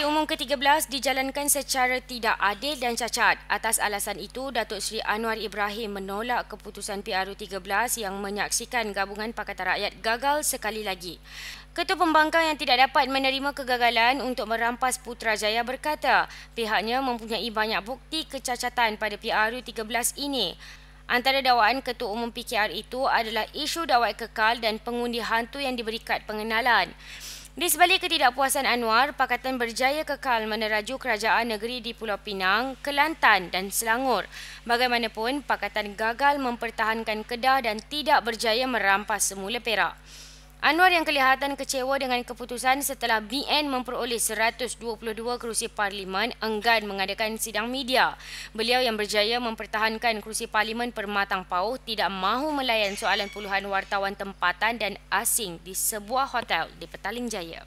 Pemilihan umum ke-13 dijalankan secara tidak adil dan cacat. Atas alasan itu, Datuk Seri Anwar Ibrahim menolak keputusan PRU13 yang menyaksikan gabungan Pakatan Rakyat gagal sekali lagi. Ketua Pembangkang yang tidak dapat menerima kegagalan untuk merampas Putrajaya berkata pihaknya mempunyai banyak bukti kecacatan pada PRU13 ini. Antara dakwaan Ketua Umum PKR itu adalah isu dakwaan kekal dan pengundi hantu yang diberi diberikan pengenalan. Di sebalik ketidakpuasan Anwar, Pakatan Berjaya kekal meneraju kerajaan negeri di Pulau Pinang, Kelantan dan Selangor. Bagaimanapun, Pakatan gagal mempertahankan Kedah dan tidak berjaya merampas semula Perak. Anwar yang kelihatan kecewa dengan keputusan setelah BN memperoleh 122 kerusi parlimen enggan mengadakan sidang media. Beliau yang berjaya mempertahankan kerusi parlimen Permatang Pauh tidak mahu melayan soalan puluhan wartawan tempatan dan asing di sebuah hotel di Petaling Jaya.